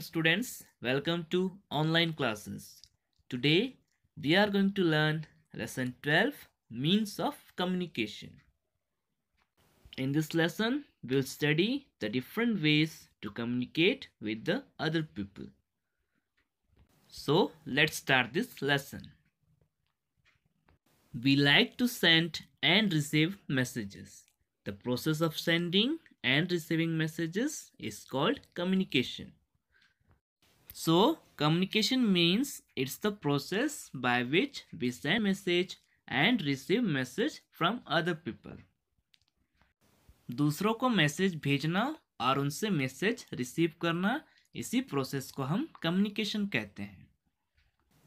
students. Welcome to online classes. Today we are going to learn lesson 12 means of communication. In this lesson we will study the different ways to communicate with the other people. So let's start this lesson. We like to send and receive messages. The process of sending and receiving messages is called communication. So communication means it's the process by which we send message and receive message from other people. दूसरों को message भेजना और उनसे message receive करना इसी process को हम communication कहते हैं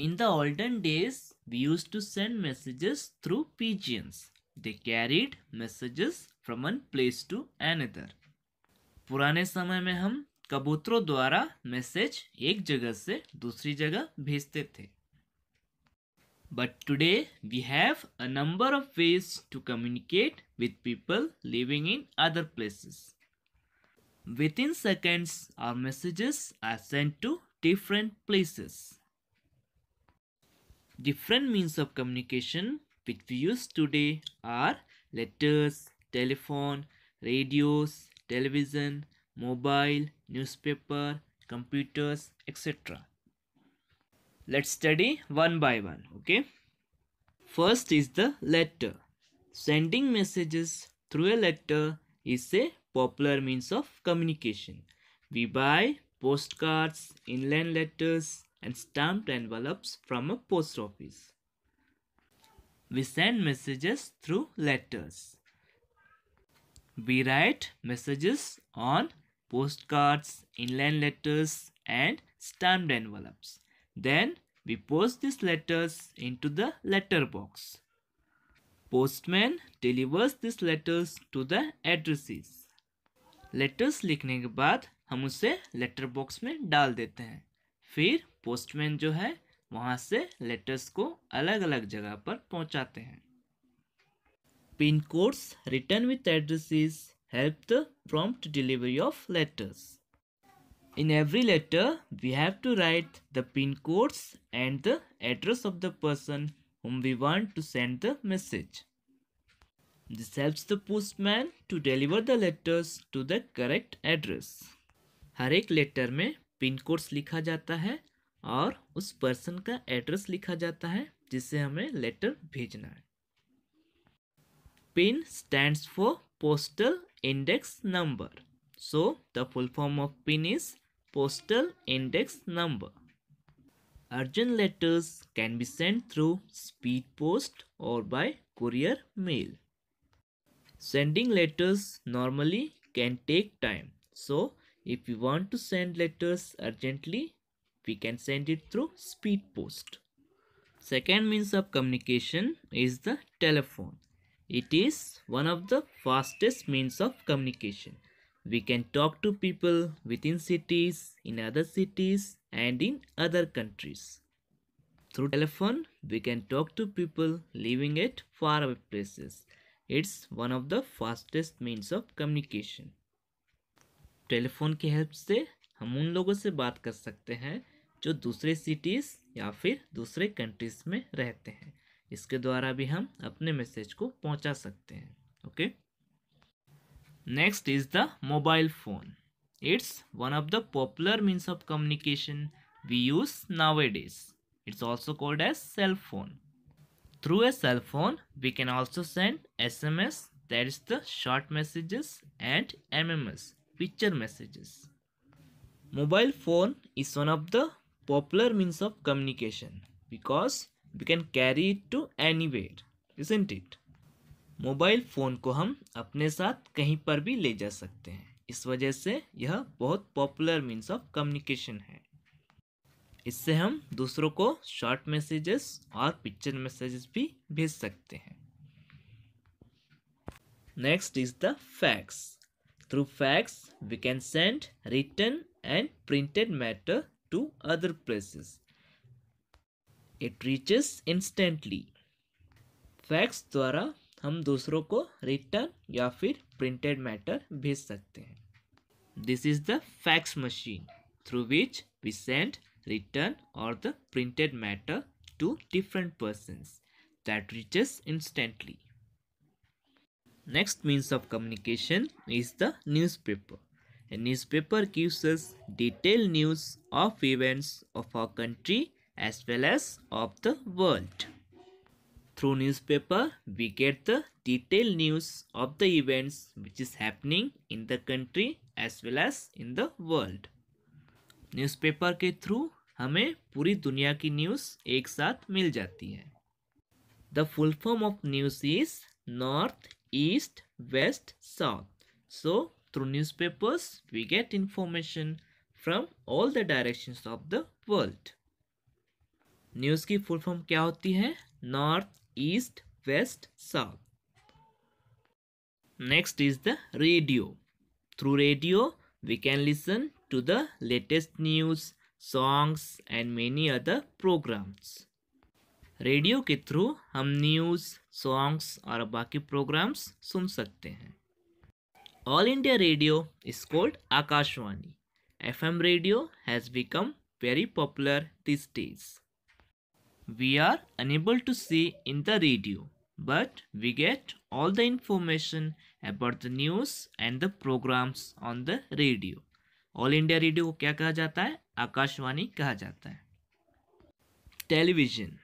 in the olden days we use to send messages through pigeons they carried messages from one place to another पुराने समय में हम कबूतरों द्वारा मैसेज एक जगह से दूसरी जगह भेजते थे but today we have a number of ways to communicate with people living in other places within seconds our messages are send to different places different means of communication with we use today are letters telephone radios television mobile, newspaper, computers, etc. Let's study one by one, okay? First is the letter. Sending messages through a letter is a popular means of communication. We buy postcards, inland letters, and stamped envelopes from a post office. We send messages through letters. We write messages on postcards, inland letters and stamped envelopes. Then we post these letters into the letterbox. Postman delivers these letters to the addresses. Letters लिखने के बाद हम उसे letter box में डाल देते हैं फिर पोस्टमैन जो है वहाँ से लेटर्स को अलग अलग जगह पर पहुँचाते हैं pin codes written with addresses help the prompt delivery of letters. In every letter, we have to write the pin codes and the address of the person whom we want to send the message. This helps the postman to deliver the letters to the correct address. हर एक letter में pin codes लिखा जाता है और उस person का address लिखा जाता है जिसे हमें लेटर भेजना है pin stands for postal index number. So the full form of PIN is postal index number. Urgent letters can be sent through speed post or by courier mail. Sending letters normally can take time. So if we want to send letters urgently, we can send it through speed post. Second means of communication is the telephone. It is one of the fastest means of communication. We can talk to people within cities, in other cities and in other countries. Through telephone, we can talk to people living at faraway places. It's one of the fastest means of communication. Telephone की help से हम उन लोगों से बात कर सकते हैं जो दूसरे सिटीज़ या फिर दूसरे कंट्रीज़ में रहते हैं इसके द्वारा भी हम अपने मैसेज को पहुंचा सकते हैं okay next is the mobile phone it's one of the popular means of communication we use nowadays it's also called as cell phone through a cell phone we can also send S M S that is the short messages and M M S picture messages mobile phone is one of the popular means of communication because we can carry it to anywhere isn't it mobile phone को हम अपने साथ कहीं पर भी ले जा सकते हैं इस वजह से यह बहुत पॉपुलर मीन्स ऑफ कम्युनिकेशन है इससे हम दूसरों को शॉर्ट मैसेजेस और पिक्चर मैसेजेस भी भेज सकते हैं next is the fax through fax we can send written and printed matter to other places it reaches instantly fax द्वारा हम दूसरों को रिटर्न या फिर प्रिंटेड मैटर भेज सकते हैं this is the fax machine through which we send written और the printed matter to different persons that reaches instantly. Next means of communication is the newspaper. A newspaper gives us detailed news of events of our country as well as of the world. Through newspaper, we get the detailed news of the events which is happening in the country as well as in the world. Newspaper ke through, हमें puri दुनिया की news एक साथ मिल जाती है. The full form of news is North, East, West, South. So, through newspapers, we get information from all the directions of the world. News की full form क्या होती है north east west south next is the radio through radio we can listen to the latest news songs and many other programmes radio के through हम news songs और बाकी programmes सुन सकते हैं All India Radio is called Akashvani FM radio has become very popular this days we are unable to see in the radio but we get all the information about the news and the programs on the radio all india radio kya kaha jata hai akashwani kaha jata hai television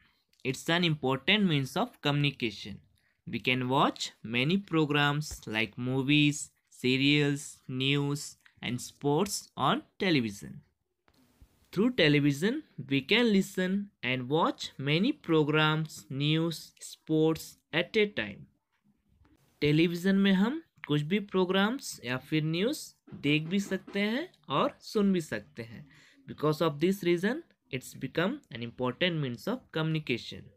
it's an important means of communication we can watch many programs like movies serials news and sports on television Through television, we can listen and watch many programs, news, sports at a time. television में हम कुछ भी programs या फिर news देख भी सकते हैं और सुन भी सकते हैं because of this reason it's become an important means of communication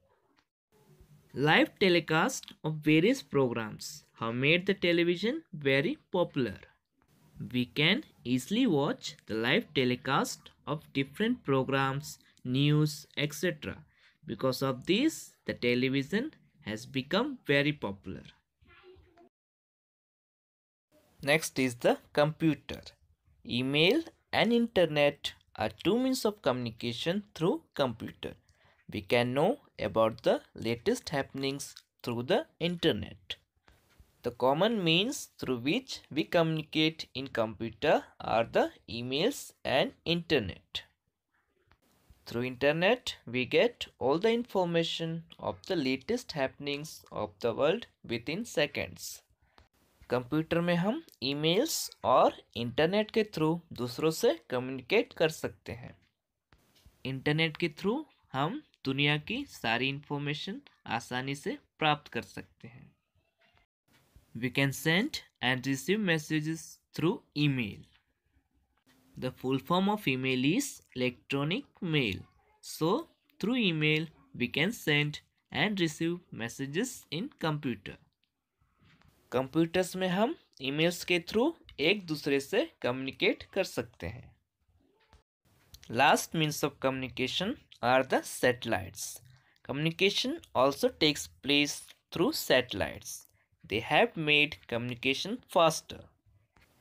live telecast of various programs have made the television very popular. We can easily watch the live telecast of different programs, news, etc. Because of this, the television has become very popular. Next is the computer. Email and internet are two means of communication through computer. We can know about the latest happenings through the internet. The common means through which we communicate in computer are the emails and internet. Through internet, we get all the information of the latest happenings of the world within seconds. Computer में हम emails और internet के through दूसरों से communicate कर सकते हैं internet के थ्रू हम दुनिया की सारी इन्फॉर्मेशन आसानी से प्राप्त कर सकते हैं We can send and receive messages through email. The full form of email is electronic mail. So, through email, we can send and receive messages in computer. Computers में हम emails के through एक दूसरे से communicate कर सकते हैं Last means of communication are the satellites. Communication also takes place through satellites. they have made communication faster.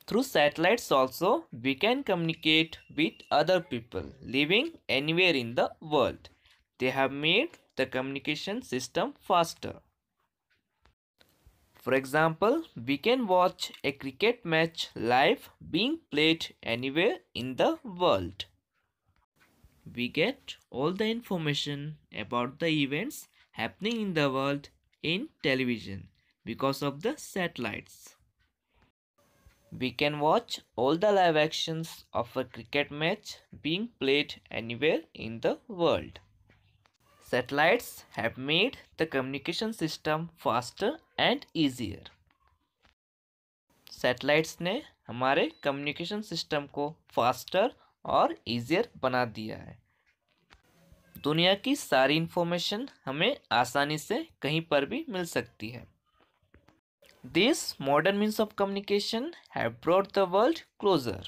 Through satellites also, we can communicate with other people living anywhere in the world. They have made the communication system faster. For example, we can watch a cricket match live being played anywhere in the world. We get all the information about the events happening in the world in television because of the satellites. We can watch all the live actions of a cricket match being played anywhere in the world. Satellites have made the communication system faster and easier. Satellites ne हमारे communication system को faster और easier बना दिया है दुनिया की सारी information हमें आसानी से कहीं पर भी मिल सकती है These modern means of communication have brought the world closer.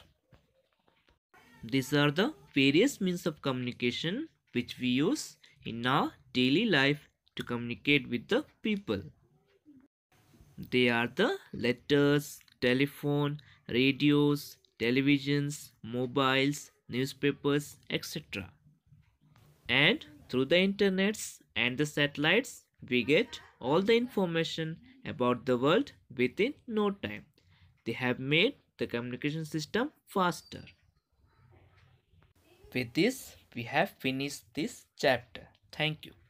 These are the various means of communication which we use in our daily life to communicate with the people. They are the letters, telephone, radios, televisions, mobiles, newspapers, etc. And through the internets and the satellites, we get all the information about the world within no time. They have made the communication system faster. With this, we have finished this chapter. Thank you.